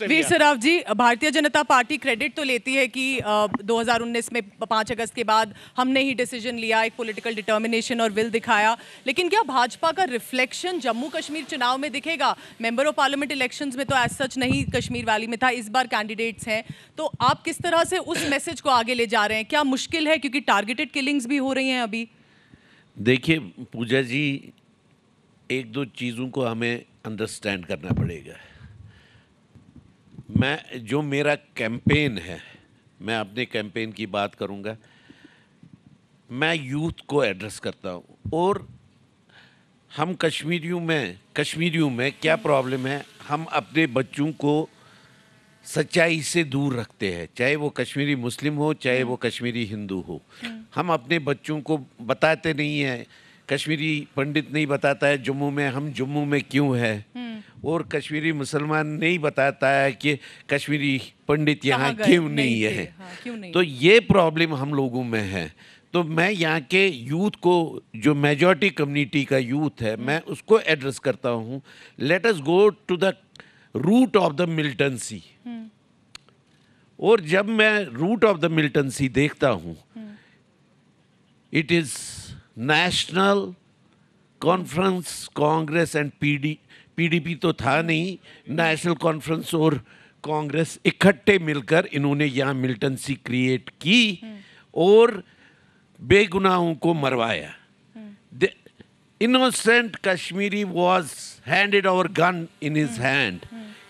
वीर सराफ जी भारतीय जनता party credit तो लेती है कि आ, 2019 में 5 अगस्त के बाद हमने ही डिसीजन लिया एक पॉलिटिकल डिटर्मिनेशन और विल दिखाया लेकिन क्या भाजपा का रिफ्लेक्शन जम्मू कश्मीर चुनाव में दिखेगा मेंबर ऑफ पार्लियामेंट इलेक्शंस में तो एज सच नहीं कश्मीर वैली में था इस बार कैंडिडेट्स हैं तो आप किस तरह से उस मैसेज को आगे ले जा रहे हैं क्या मुश्किल है क्योंकि टारगेटेड किलिंग्स भी हो रही हैं अभी देखिए पूजा जी एक दो चीज़ों को हमें अंडरस्टैंड करना पड़ेगा मैं जो मेरा कैंपेन है मैं अपने कैंपेन की बात करूंगा मैं यूथ को एड्रेस करता हूं और हम कश्मीरियों में कश्मीरियों में क्या प्रॉब्लम है हम अपने बच्चों को सच्चाई से दूर रखते हैं चाहे वो कश्मीरी मुस्लिम हो चाहे वो कश्मीरी हिंदू हो हम्म। हम अपने बच्चों को बताते नहीं हैं कश्मीरी पंडित नहीं बताता है जम्मू में हम जम्मू में क्यों है हम्म। और कश्मीरी मुसलमान नहीं बताता है कि कश्मीरी पंडित यहाँ क्यों नहीं, नहीं है हाँ, क्यों नहीं? तो ये प्रॉब्लम हम लोगों में है तो मैं यहाँ के यूथ को जो मेजॉरिटी कम्युनिटी का यूथ है हम्म। मैं उसको एड्रेस करता हूँ let us go to the root of the militancy और जब मैं रूट ऑफ द मिल्टनसी देखता हूँ it hmm. Is National Conference Congress and PD PDP तो था नहीं नेशनल कॉन्फ्रेंस और कांग्रेस इकट्ठे मिलकर इन्होंने यहाँ मिल्टनसी क्रिएट की और बेगुनाहों को मरवाया innocent Kashmiri was handed our gun in his hand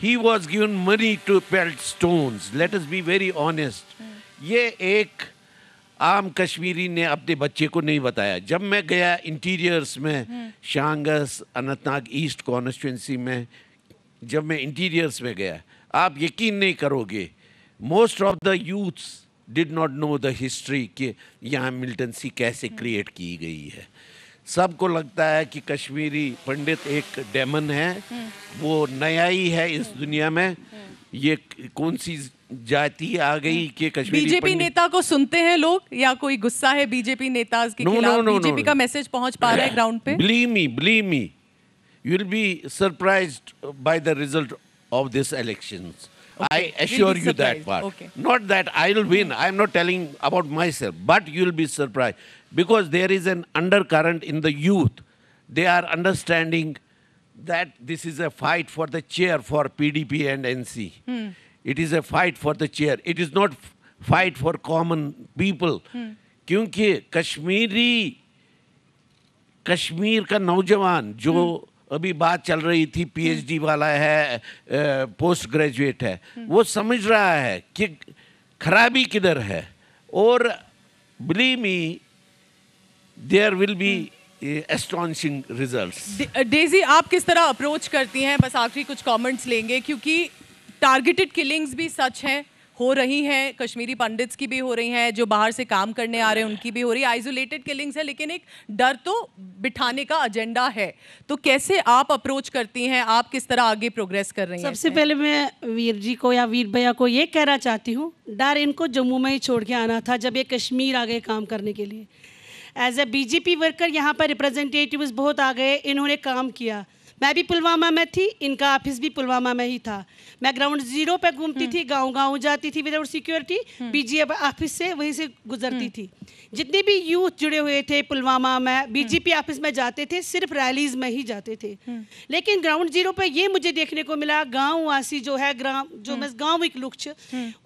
he was given money to pelt stones let us be very honest ये एक आम कश्मीरी ने अपने बच्चे को नहीं बताया जब मैं गया इंटीरियर्स में हम्म। शांगस अनंतनाग ईस्ट कॉन्स्टिट्यूंसी में जब मैं इंटीरियर्स में गया आप यकीन नहीं करोगे most of the youths did not know the history कि यहाँ मिल्टनसी कैसे क्रिएट हम्म। की गई है सबको लगता है कि कश्मीरी पंडित एक डेमन है हम्म। वो नया ही है इस दुनिया में ये कौन सी जाति आ गई हम्म। के कश्मीर बीजेपी नेता को सुनते हैं लोग या कोई गुस्सा है बीजेपी नेता के no, खिलाफ no, no, BJP no, no, का मैसेज पहुंच पा रहा है ग्राउंड पे believe me you will be surprised by the result of this elections I assure you that part not that I will win I am not telling about myself but you will be surprise because there is an undercurrent in the youth they are understanding that this is a fight for the chair for P D P and NC it is a fight for the chair it is not fight for common people क्योंकि कश्मीरी कश्मीर का नौजवान जो hmm. अभी बात चल रही थी PhD hmm. वाला है पोस्ट ग्रेजुएट है hmm. वो समझ रहा है कि खराबी किधर है और believe me there will be astonishing results डेजी आप किस तरह अप्रोच करती हैं बस आखिरी कुछ कमेंट्स लेंगे क्योंकि टारगेटेड किलिंग्स भी सच हैं हो रही हैं कश्मीरी पंडित्स की भी हो रही हैं जो बाहर से काम करने आ रहे हैं उनकी भी हो रही है आइसोलेटेड किलिंग्स है लेकिन एक डर तो बिठाने का एजेंडा है तो कैसे आप अप्रोच करती हैं आप किस तरह आगे प्रोग्रेस कर रही हैं सबसे पहले मैं वीर जी को या वीर भैया को ये कहना चाहती हूँ डर इनको जम्मू में ही छोड़ के आना था जब ये कश्मीर आ गए काम करने के लिए एज ए बीजेपी वर्कर यहाँ पर रिप्रेजेंटेटिव बहुत आ गए इन्होंने काम किया मैं भी पुलवामा में थी इनका ऑफिस भी पुलवामा में ही था मैं ग्राउंड जीरो पे घूमती हम्म। थी गांव गांव जाती थी विदाउट सिक्योरिटी बीजीपी ऑफिस से वहीं से गुजरती हम्म। थी जितने भी यूथ जुड़े हुए थे पुलवामा में बीजेपी हम्म। ऑफिस में जाते थे सिर्फ रैलीज में ही जाते थे लेकिन ग्राउंड जीरो पे ये मुझे देखने को मिला गाँव वासी जो है ग्राम जो मैं गाँव एक लुक्ष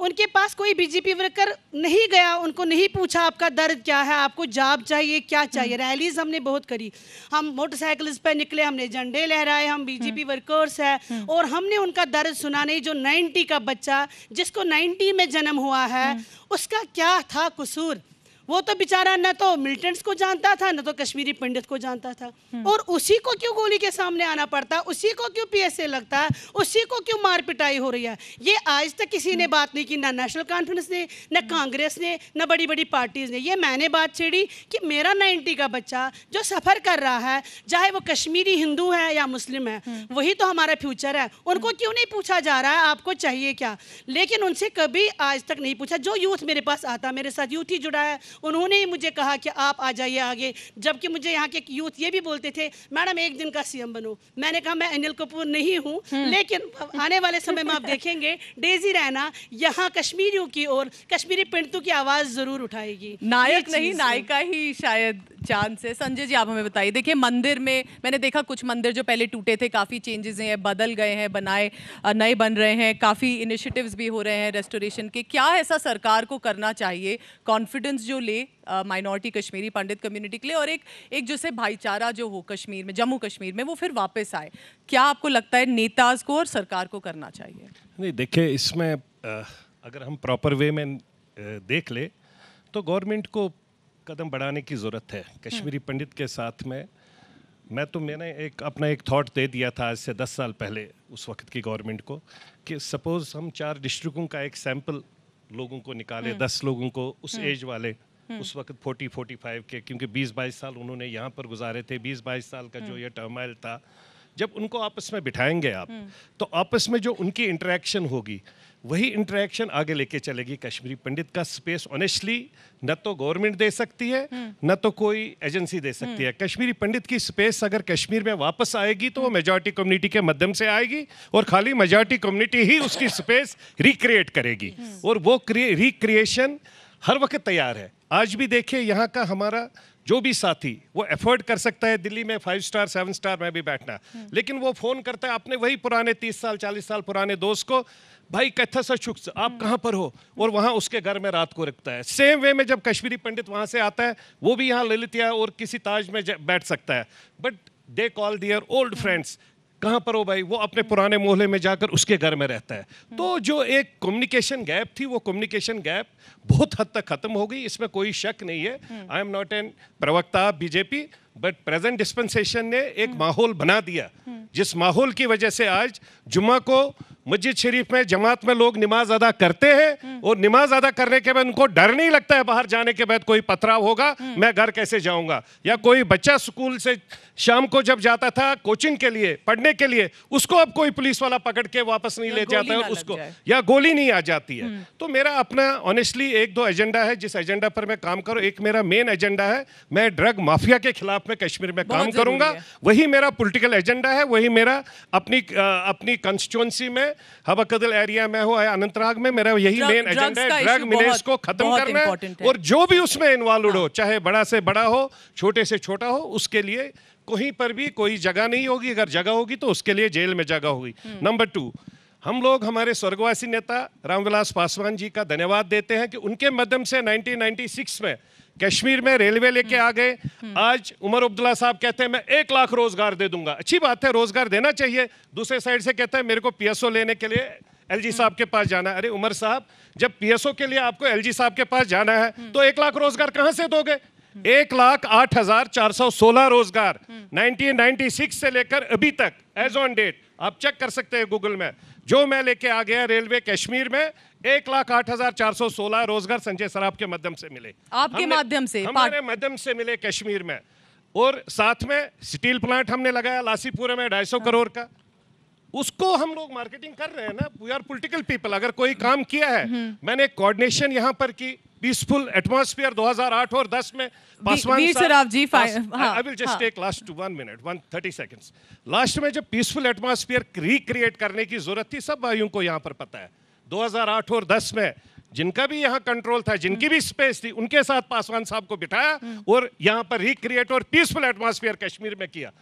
उनके पास कोई बीजेपी वर्कर नहीं गया उनको नहीं पूछा आपका दर्द क्या है आपको जॉब चाहिए क्या चाहिए रैलीज हमने बहुत करी हम मोटरसाइकिल्स पर निकले हमने झंडे लहरा रहा है हम बीजेपी वर्कर्स है और हमने उनका दर्द सुना नहीं जो 90 का बच्चा जिसको 90 में जन्म हुआ है हम्म। उसका क्या था कसूर वो तो बेचारा न तो मिलिटेंट्स को जानता था न तो कश्मीरी पंडित को जानता था हम्म। और उसी को क्यों गोली के सामने आना पड़ता उसी को क्यों पीएसए लगता है उसी को क्यों मार पिटाई हो रही है ये आज तक किसी ने हम्म। बात नहीं की ना नेशनल कॉन्फ्रेंस ने ना हम्म। कांग्रेस ने न बड़ी बड़ी पार्टीज ने ये मैंने बात छेड़ी कि मेरा नाइन्टी का बच्चा जो सफ़र कर रहा है चाहे वो कश्मीरी हिंदू है या मुस्लिम है वही तो हमारा फ्यूचर है उनको क्यों नहीं पूछा जा रहा है आपको चाहिए क्या लेकिन उनसे कभी आज तक नहीं पूछा जो यूथ मेरे पास आता मेरे साथ यूथ ही जुड़ा है उन्होंने ही मुझे कहा कि आप आ जाइए आगे जबकि मुझे यहाँ के यूथ ये भी बोलते थे मैडम एक दिन का सीएम बनो मैंने कहा मैं अनिल कपूर नहीं हूँ हम्म। लेकिन आने वाले समय में आप देखेंगे डेजी रैना यहाँ कश्मीरियों की ओर कश्मीरी पिंडतू की आवाज़ ज़रूर उठाएगी नायक नहीं नायिका ही शायद चांस है संजय जी आप हमें बताइए देखिए मंदिर में मैंने देखा कुछ मंदिर जो पहले टूटे थे काफ़ी चेंजेस हैं बदल गए हैं बनाए नए बन रहे हैं काफ़ी इनिशिएटिव्स भी हो रहे हैं रेस्टोरेशन के क्या ऐसा सरकार को करना चाहिए कॉन्फिडेंस जो ले माइनॉरिटी कश्मीरी पंडित कम्युनिटी के लिए और एक एक जैसे भाईचारा जो हो कश्मीर में जम्मू कश्मीर में वो फिर वापस आए क्या आपको लगता है नेताज को और सरकार को करना चाहिए नहीं देखिए इसमें अगर हम प्रॉपर वे में देख ले तो गवर्नमेंट को कदम बढ़ाने की ज़रूरत है हम्म। कश्मीरी पंडित के साथ में मैं तो मैंने एक अपना एक थॉट दे दिया था आज से दस साल पहले उस वक्त की गवर्नमेंट को कि सपोज़ हम चार डिस्ट्रिक्टों का एक सैंपल लोगों को निकाले हम्म। दस लोगों को उस एज हम्म। वाले हम्म। उस वक्त 40 45 के क्योंकि 20 22 साल उन्होंने यहाँ पर गुजारे थे 20 22 साल का जो हम्म। ये टर्माइल था जब उनको आपस में बिठाएंगे आप हम्म। तो आपस में जो उनकी इंटरेक्शन होगी वही इंटरेक्शन आगे लेके चलेगी कश्मीरी पंडित का स्पेस ऑनेस्टली न तो गवर्नमेंट दे सकती है न तो कोई एजेंसी दे सकती है कश्मीरी पंडित की स्पेस अगर कश्मीर में वापस आएगी तो वो मेजोरिटी कम्युनिटी के माध्यम से आएगी और खाली मेजोरिटी कम्युनिटी ही उसकी स्पेस रिक्रिएट करेगी और वो रिक्रिएशन हर वक्त तैयार है आज भी देखिए यहाँ का हमारा जो भी साथी वो एफर्ड कर सकता है दिल्ली में फाइव स्टार सेवन स्टार में भी बैठना हम्म। लेकिन वो फोन करता है अपने वही पुराने तीस साल चालीस साल पुराने दोस्त को भाई कथा सा शुक्स आप हम्म। कहाँ पर हो और वहाँ उसके घर में रात को रखता है सेम वे में जब कश्मीरी पंडित वहाँ से आता है वो भी यहाँ ललितिया और किसी ताज में बैठ सकता है but they call their old friends कहाँ पर हो भाई वो अपने पुराने मोहल्ले में जाकर उसके घर में रहता है हम्म। तो जो एक कम्युनिकेशन गैप थी वो कम्युनिकेशन गैप बहुत हद तक खत्म हो गई इसमें कोई शक नहीं है आई एम नॉट एन प्रवक्ता बीजेपी बट प्रेजेंट डिस्पेंसेशन ने एक हम्म। माहौल बना दिया हम्म। जिस माहौल की वजह से आज जुम्मा को मस्जिद शरीफ में जमात में लोग नमाज अदा करते हैं हम्म। और नमाज अदा करने के बाद उनको डर नहीं लगता है बाहर जाने के बाद कोई पथराव होगा हम्म। मैं घर कैसे जाऊंगा या कोई बच्चा स्कूल से शाम को जब जाता था कोचिंग के लिए पढ़ने के लिए उसको अब कोई पुलिस वाला पकड़ के वापस नहीं ले जाता है उसको या गोली नहीं आ जाती है हम्म। तो मेरा अपना ऑनेस्टली एक दो एजेंडा है जिस एजेंडा पर मैं काम करूँ एक मेरा मेन एजेंडा है मैं ड्रग माफिया के खिलाफ में कश्मीर में काम करूंगा वही मेरा पोलिटिकल एजेंडा है वही मेरा अपनी अपनी कंस्टिट्यूंसी में हबकदल एरिया में हो या अनंतनाग में मेरा यही मेन एजेंडा है ड्रग मिलेज को खत्म करना है और जो भी उसमें इन्वॉल्व हो हाँ। चाहे बड़ा से बड़ा हो छोटे से छोटा हो उसके लिए कहीं पर भी कोई जगह नहीं होगी अगर जगह होगी तो उसके लिए जेल में जगह होगी नंबर हम्म। टू हम लोग हमारे स्वर्गवासी नेता रामविलास पासवान जी का धन्यवाद देते हैं कि उनके माध्यम से 1996 में कश्मीर में रेलवे लेके आ गए आज उमर अब्दुल्ला साहब कहते हैं मैं एक लाख रोजगार दे दूंगा अच्छी बात है रोजगार देना चाहिए दूसरे साइड से कहते हैं मेरे को पीएसओ लेने के लिए एलजी साहब के पास जाना है अरे उमर साहब जब पीएसओ के लिए आपको एल साहब के पास जाना है तो एक लाख रोजगार कहाँ से दोगे एक लाख आठ हजार चार सौ सोलह रोजगार 1996 से लेकर अभी तक एज ऑन डेट आप चेक कर सकते हैं गूगल में जो मैं लेके आ गया रेलवे कश्मीर में एक लाख आठ हजार चार सौ सोलह रोजगार संजय सराब के माध्यम से मिले आपके माध्यम से हमारे माध्यम से मिले कश्मीर में और साथ में स्टील प्लांट हमने लगाया लासीपुर में ढाई सौ हाँ। करोड़ का उसको हम लोग मार्केटिंग कर रहे हैं ना वी आर पोलिटिकल पीपल अगर कोई काम किया है हम्म। मैंने कोऑर्डिनेशन यहाँ पर की पीसफुल एटमॉस्फेयर 2008 और 10 में Paswan ji I will just take last one minute one thirty seconds last में जब पीसफुल एटमोसफियर रिक्रिएट करने की जरूरत थी सब भाइयों को यहाँ पर पता है आठ और दस में जिनका भी यहाँ कंट्रोल था जिनकी हम्म। भी स्पेस थी उनके साथ पासवान साहब को बिठाया हम्म। और यहाँ पर रिक्रिएट और पीसफुल एटमोसफियर कश्मीर में किया